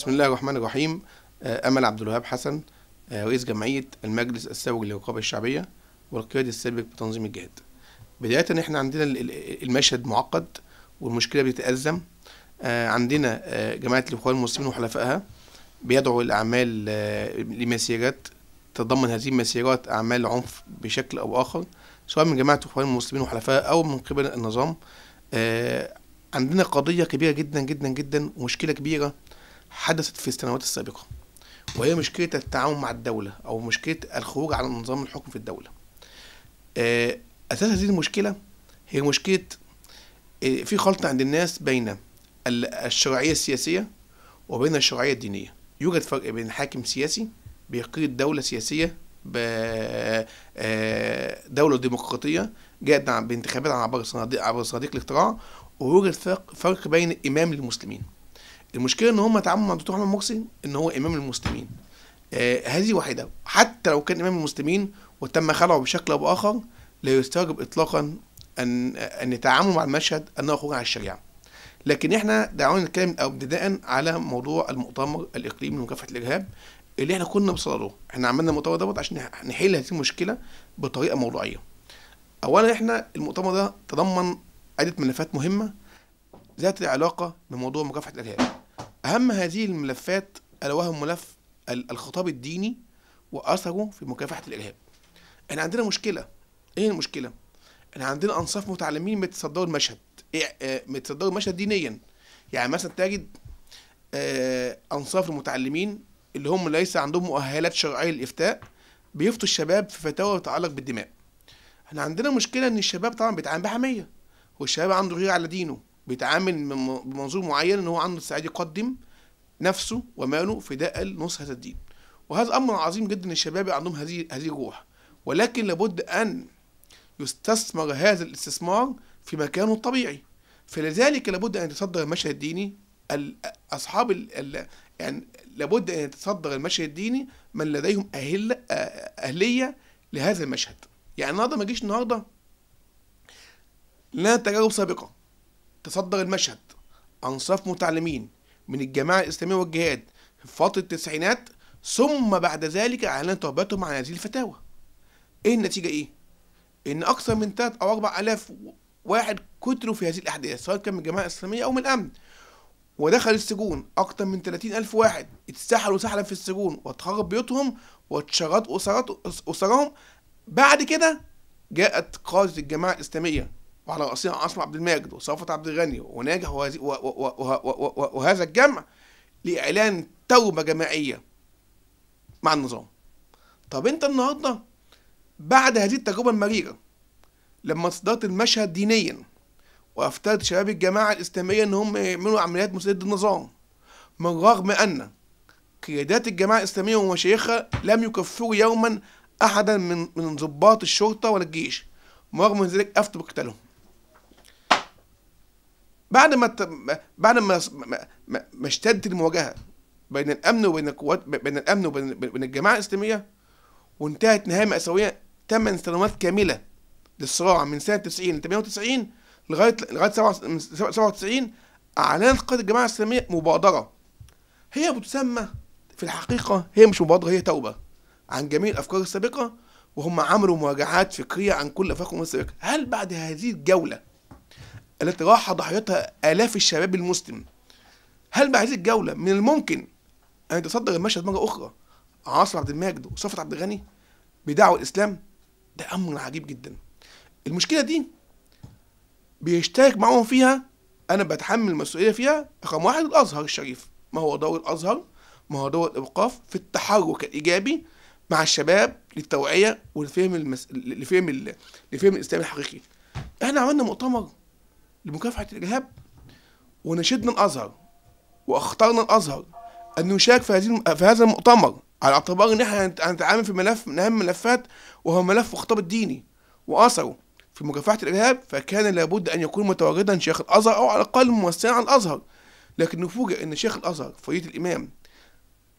بسم الله الرحمن الرحيم آه، أمل عبد الوهاب حسن آه، رئيس جمعية المجلس السابق للرقابة الشعبية والقيادة السابق بتنظيم الجهاد بداية احنا عندنا المشهد معقد والمشكلة بتتأزم آه، عندنا جماعة الإخوان المسلمين وحلفائها بيدعوا الأعمال لمسيرات تتضمن هذه المسيرات أعمال عنف بشكل أو آخر سواء من جماعة الإخوان المسلمين وحلفائها أو من قبل النظام عندنا قضية كبيرة جدا جدا جدا ومشكلة كبيرة حدثت في السنوات السابقة وهي مشكلة التعاون مع الدولة أو مشكلة الخروج عن نظام الحكم في الدولة أساس آه، هذه المشكلة هي مشكلة آه، في خلط عند الناس بين الشرعية السياسية وبين الشرعية الدينية يوجد فرق بين حاكم سياسي بيقيد دولة سياسية آه، دولة ديمقراطية جاءت بانتخابات عبر عبر صناديق الاقتراع ويوجد فرق بين إمام للمسلمين المشكله ان هم اتعاملوا مع الدكتور احمد مرسي ان هو امام المسلمين آه هذه واحده حتى لو كان امام المسلمين وتم خلعه بشكل او باخر لا يستوجب اطلاقا ان ان يتعاملوا مع المشهد انه خروج عن الشريعه لكن احنا دعونا نتكلم ابتداء على موضوع المؤتمر الاقليمي لمكافحه الارهاب اللي احنا كنا بصدده احنا عملنا المؤتمر دوت عشان نحل هذه المشكله بطريقه موضوعيه اولا احنا المؤتمر ده تضمن عده ملفات مهمه ذات العلاقه بموضوع مكافحه الارهاب أهم هذه الملفات ألا وهو ملف الخطاب الديني وأثره في مكافحة الإرهاب احنا عندنا مشكلة إيه المشكلة؟ احنا عندنا أنصاف متعلمين بيتصدروا المشهد إيه بيتصدروا آه، المشهد دينيا يعني مثلا تجد آه، أنصاف المتعلمين اللي هم ليس عندهم مؤهلات شرعية للإفتاء بيفتوا الشباب في فتاوى تتعلق بالدماء احنا عندنا مشكلة إن الشباب طبعا بيتعامل بحمية والشباب عنده غير على دينه بيتعامل بمنظور معين ان هو عنده استعداد يقدم نفسه وماله فداء لنصرة الدين وهذا امر عظيم جدا الشباب عندهم هذه هذه الروح ولكن لابد ان يستثمر هذا الاستثمار في مكانه الطبيعي فلذلك لابد ان يتصدر المشهد الديني اصحاب ال يعني لابد ان يتصدر المشهد الديني من لديهم أهل اهليه لهذا المشهد يعني النهارده ما جيش النهارده لنا تجارب سابقه تصدر المشهد أنصاف متعلمين من الجماعة الإسلامية والجهاد في فترة التسعينات ثم بعد ذلك أعلنت توبتهم عن هذه الفتاوى إيه النتيجة إيه؟ إن أكثر من 3 أو 4000 واحد كتروا في هذه الأحداث سواء كان من الجماعة الإسلامية أو من الأمن ودخل السجون أكثر من 30 ألف واحد اتسحلوا سحلا في السجون واتخرب بيوتهم واتشرد أسرهم بعد كده جاءت قادة الجماعة الإسلامية وعلى رأسها عاصم عبد المجد وصفت عبد الغني وناجح وهذا الجمع لإعلان توبة جماعية مع النظام طب أنت النهاردة بعد هذه التجربة المريرة لما صدرت المشهد دينيا وافترض شباب الجماعة الإسلامية إن هم يعملوا عمليات مسددة النظام من رغم أن قيادات الجماعة الإسلامية ومشايخها لم يكفروا يوما أحدا من من ضباط الشرطة ولا الجيش ورغم ذلك أفتوا بقتالهم بعد ما بعد ما ما اشتدت المواجهه بين الامن وبين القوات بين الامن وبين الجماعه الاسلاميه وانتهت نهايه مأساويه ثمان سنوات كامله للصراع من سنه 90 ل 98 لغايه لغايه 97 اعلنت قياده الجماعه الاسلاميه مبادره هي بتسمى في الحقيقه هي مش مبادره هي توبه عن جميع الافكار السابقه وهم عملوا مراجعات فكريه عن كل افكارهم السابقه هل بعد هذه الجوله التي راح ضحيتها آلاف الشباب المسلم هل بعد الجولة من الممكن أن يتصدر المشهد مرة أخرى عاصم عبد الماجد وصفت عبد الغني بدعوة الإسلام ده أمر عجيب جدا المشكلة دي بيشترك معاهم فيها أنا بتحمل المسؤولية فيها رقم واحد الأزهر الشريف ما هو دور الأزهر ما هو دور الإيقاف في التحرك الإيجابي مع الشباب للتوعية ولفهم المس... لفهم ال... لفهم الإسلام الحقيقي احنا عملنا مؤتمر لمكافحة الإرهاب ونشدنا الأزهر واخترنا الأزهر أن نشارك في, هذه في هذا المؤتمر على اعتبار إن إحنا هنتعامل في ملف من أهم الملفات وهو ملف الخطاب الديني وأثره في مكافحة الإرهاب فكان لابد أن يكون متواجدا شيخ الأزهر أو على الأقل ممثلا عن الأزهر لكن نفوجئ أن شيخ الأزهر فريد الإمام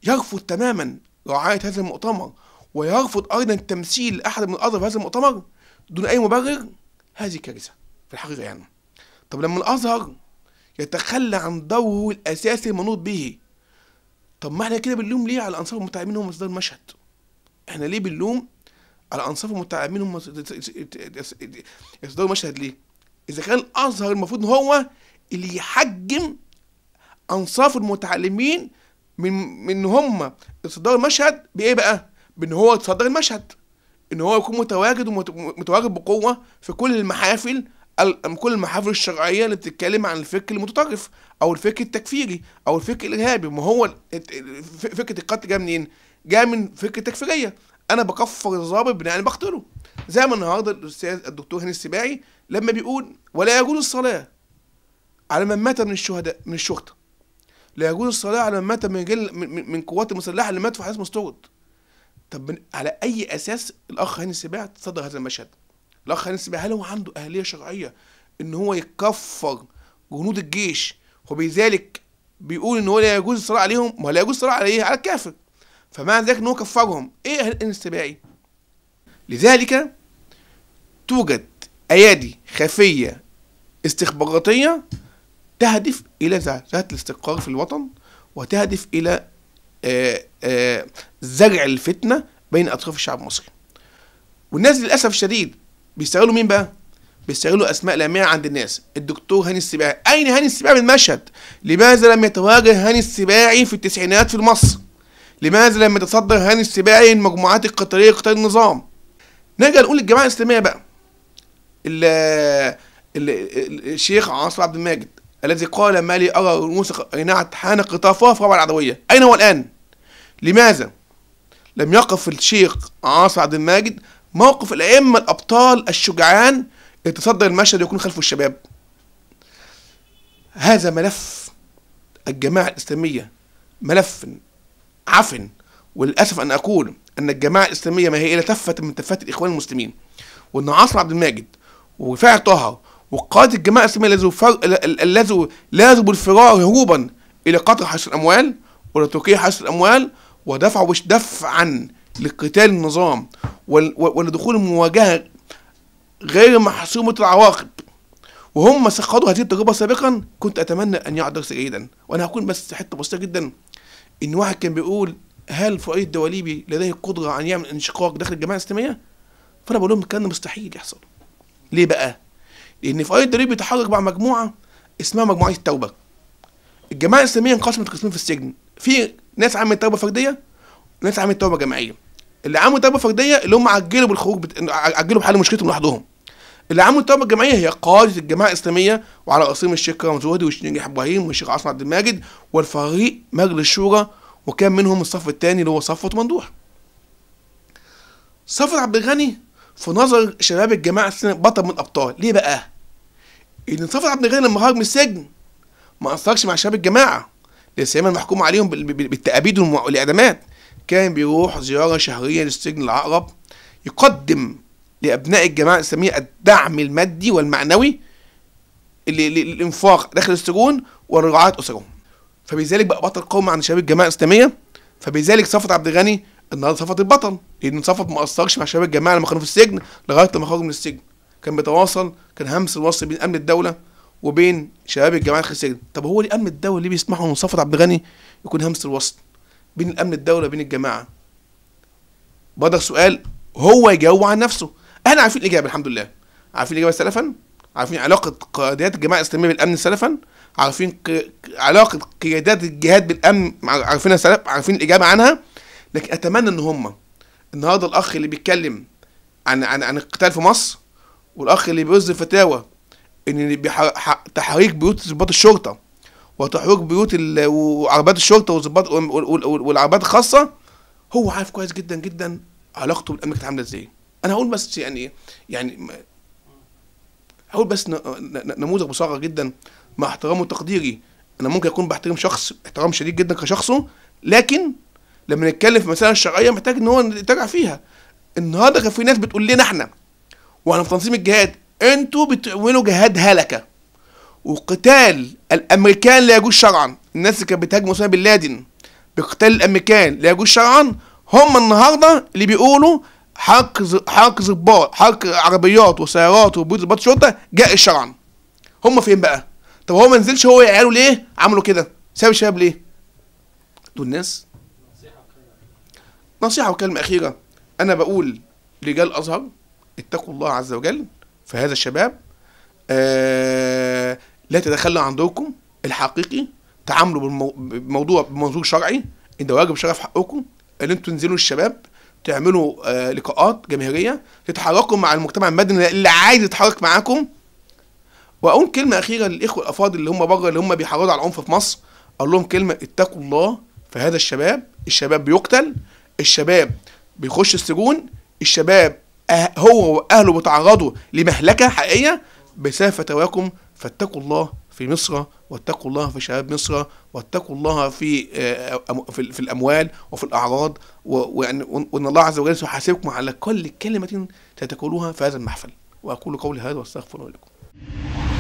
يرفض تماما رعاية هذا المؤتمر ويرفض أيضا تمثيل أحد من الأزهر في هذا المؤتمر دون أي مبرر هذه كارثة في الحقيقة يعني طب لما الازهر يتخلى عن دوره الاساسي المنوط به طب ما احنا كده بنلوم ليه على الانصاف المتعبين هم اصدار المشهد احنا ليه بنلوم على انصاف المتعبين هم اصدار المشهد ليه اذا كان الازهر المفروض هو اللي يحجم انصاف المتعلمين من من هم اصدار المشهد بايه بقى بان هو يتصدر المشهد ان هو يكون متواجد ومتواجد بقوه في كل المحافل كل المحافل الشرعيه اللي بتتكلم عن الفكر المتطرف او الفكر التكفيري او الفكر الارهابي ما هو فكره القتل جايه منين؟ جايه من فكره تكفيريه انا بكفر الظابط بناء على بقتله زي ما النهارده الاستاذ الدكتور هاني السباعي لما بيقول ولا يجوز الصلاه على من مات من الشهداء من الشرطه لا يجوز الصلاه على من مات من جل من, من قوات المسلحه اللي مات في حادث مستورد طب على اي اساس الاخ هاني السباعي صدر هذا المشهد الاخ هاني سمير هل هو عنده اهليه شرعيه ان هو يكفر جنود الجيش وبذلك بيقول ان هو لا يجوز الصلاة عليهم ما لا يجوز الصلاة عليه على الكافر فمعنى ذلك ان هو كفرهم ايه اهل الانسباعي لذلك توجد ايادي خفيه استخباراتيه تهدف الى زعزعه الاستقرار في الوطن وتهدف الى آه، آه، زرع الفتنه بين اطراف الشعب المصري والناس للاسف الشديد بيستغلوا مين بقى؟ بيستغلوا اسماء لامعه عند الناس الدكتور هاني السباعي اين هاني السباعي من المشهد لماذا لم يتواجد هاني السباعي في التسعينات في مصر لماذا لم يتصدر هاني السباعي المجموعات القتاليه قتال النظام نرجع نقول الجماعه الاسلاميه بقى ال ال الشيخ عاصم عبد الماجد الذي قال ما لي ارى رؤوس قينعت حان قطافها في ربع العدويه اين هو الان لماذا لم يقف الشيخ عاصم عبد الماجد موقف الأئمة الأبطال الشجعان يتصدر المشهد ويكون خلفه الشباب هذا ملف الجماعة الإسلامية ملف عفن وللأسف أن أقول أن الجماعة الإسلامية ما هي إلا تفة من تفات الإخوان المسلمين وأن عاصم عبد الماجد ورفاعي طه وقادة الجماعة الإسلامية الذي لازم بالفرار هروبا إلى قطر حشر الأموال ولتركيا حشر الأموال ودفعوا دفعا لقتال النظام ولدخول المواجهة غير محسومة العواقب وهم سقطوا هذه التجربة سابقا كنت أتمنى أن درس جيدا وأنا هكون بس حتة بسيطة جدا إن واحد كان بيقول هل فؤاد الدواليبي لديه القدرة أن يعمل انشقاق داخل الجماعة الإسلامية؟ فأنا بقول لهم الكلام مستحيل يحصل ليه بقى؟ لأن فؤاد الدواليبي تحرك مع مجموعة اسمها مجموعة التوبة الجماعة الإسلامية انقسمت قسمين في السجن في ناس عملت توبة فردية الناس عملت توبه جماعيه اللي عملوا توبه فرديه اللي هم عجلوا بالخروج بت... عجلوا بحل مشكلتهم لوحدهم اللي عملوا التوبه الجماعيه هي قاده الجماعه الاسلاميه وعلى راسهم الشيخ كرم زهدي والشيخ نجيح ابراهيم والشيخ عاصم عبد الماجد والفريق مجلس الشورى وكان منهم الصف الثاني اللي هو صفوه ممدوح. صفوه عبد الغني في نظر شباب الجماعه الاسلاميه بطل من الابطال، ليه بقى؟ ان صفوه عبد الغني لما خرج من السجن ما اثرش مع شباب الجماعه لسيما المحكوم عليهم بالتأبيد والاعدامات كان بيروح زيارة شهرية للسجن العقرب يقدم لأبناء الجماعة الإسلامية الدعم المادي والمعنوي للإنفاق داخل السجون ولرعاية أسرهم فبذلك بقى بطل قومي عند شباب الجماعة الإسلامية فبذلك صفت عبد الغني النهارده صفت البطل لأن صفت ما أثرش مع شباب الجماعة لما كانوا في السجن لغاية لما خرجوا من السجن كان بيتواصل كان همس الوصل بين أمن الدولة وبين شباب الجماعة داخل السجن طب هو ليه أمن الدولة ليه بيسمحوا إن صفت عبد الغني يكون همس الوصل بين الامن الدولي بين الجماعه برضك سؤال هو يجاوب عن نفسه احنا عارفين الاجابه الحمد لله عارفين الاجابه سلفا عارفين علاقه قيادات الجماعه الاسلاميه بالامن سلفا عارفين ك... علاقه قيادات الجهاد بالامن عارفينها سلف عارفين الاجابه عنها لكن اتمنى ان هم النهارده الاخ اللي بيتكلم عن عن عن القتال في مصر والاخ اللي بيوزع فتاوى ان بيح... تحريك بيوت ضباط الشرطه وتحويج بيوت وعربات الشرطه والظباط والعربات الخاصه هو عارف كويس جدا جدا علاقته بالامن كانت عامله ازاي انا هقول بس يعني يعني هقول بس نموذج بصاغه جدا مع احترامه وتقديري انا ممكن اكون بحترم شخص احترام شديد جدا كشخصه لكن لما نتكلم في مسائل الشرعيه محتاج ان هو نتراجع فيها النهارده كان في ناس بتقول لنا احنا واحنا في تنظيم الجهاد انتوا بتعملوا جهاد هلكه وقتال الامريكان لا يجوز شرعا الناس اللي كانت بتهاجم اسامه بن لادن بقتال الامريكان لا يجوز شرعا هم النهارده اللي بيقولوا حرق حرق ظباط حرق عربيات وسيارات وبيوت ظباط شرطه جاء شرعا هم فين بقى طب هو ما نزلش هو يعياله ليه عملوا كده ساب الشباب ليه دول ناس نصيحه وكلمه اخيره انا بقول رجال الأزهر اتقوا الله عز وجل في هذا الشباب آه لا تتخلوا عن دوركم الحقيقي تعاملوا بالموضوع بمنظور شرعي ان ده واجب شرف حقكم ان انتوا تنزلوا الشباب تعملوا آه، لقاءات جماهيريه تتحركوا مع المجتمع المدني اللي عايز يتحرك معاكم واقول كلمه اخيره للاخوه الافاضل اللي هم بره اللي هم بيحرضوا على العنف في مصر اقول لهم كلمه اتقوا الله في هذا الشباب الشباب بيقتل الشباب بيخش السجون الشباب أه-، هو واهله بيتعرضوا لمهلكه حقيقيه بسبب فتواكم فاتقوا الله في مصر واتقوا الله في شباب مصر واتقوا الله في آه، آه، في الاموال وفي الاعراض وان الله عز وجل سيحاسبكم على كل كلمه ستقولوها في هذا المحفل واقول قولي هذا واستغفر لكم